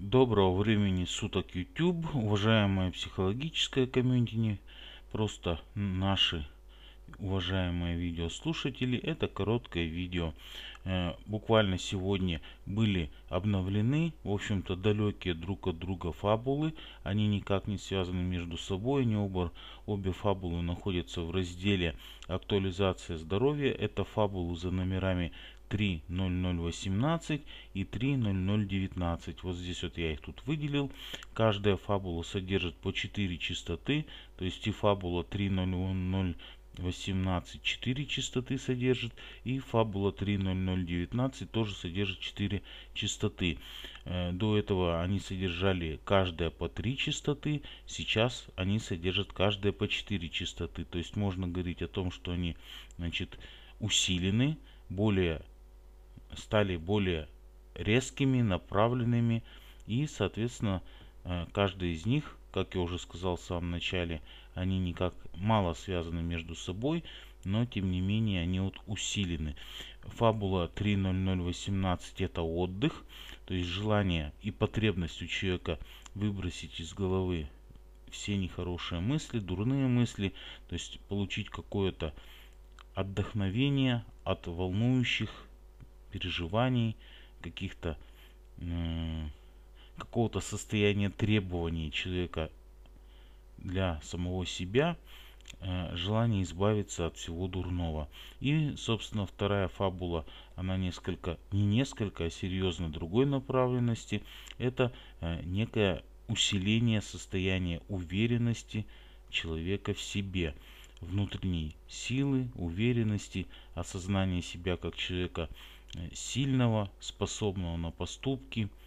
Доброго времени суток YouTube, уважаемые психологическая комьюнити, просто наши уважаемые видеослушатели, это короткое видео. Э, буквально сегодня были обновлены, в общем-то, далекие друг от друга фабулы. Они никак не связаны между собой, не оба, обе фабулы находятся в разделе «Актуализация здоровья». Это фабулы за номерами 3.0018 и 3.0019. Вот здесь вот я их тут выделил. Каждая фабула содержит по 4 частоты, то есть и фабула 3.0018 18.4 частоты содержит. И фабула 3.0019 тоже содержит 4 частоты. Э, до этого они содержали каждая по 3 частоты. Сейчас они содержат каждая по 4 частоты. То есть можно говорить о том, что они значит, усилены, более, стали более резкими, направленными. И, соответственно, э, каждый из них как я уже сказал в самом начале, они никак мало связаны между собой, но тем не менее они вот усилены. Фабула 3.0018 это отдых, то есть желание и потребность у человека выбросить из головы все нехорошие мысли, дурные мысли, то есть получить какое-то отдохновение от волнующих переживаний, каких-то э, какого-то состояния требований человека для самого себя, э, желание избавиться от всего дурного. И, собственно, вторая фабула, она несколько, не несколько, а серьезно другой направленности, это э, некое усиление состояния уверенности человека в себе, внутренней силы, уверенности, осознания себя как человека э, сильного, способного на поступки –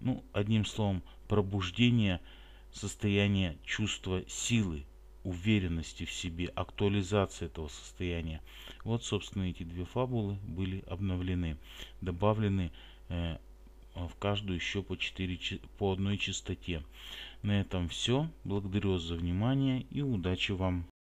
ну, одним словом, пробуждение состояния чувства силы, уверенности в себе, актуализация этого состояния. Вот, собственно, эти две фабулы были обновлены, добавлены э, в каждую еще по, 4, по одной частоте. На этом все. Благодарю вас за внимание и удачи вам!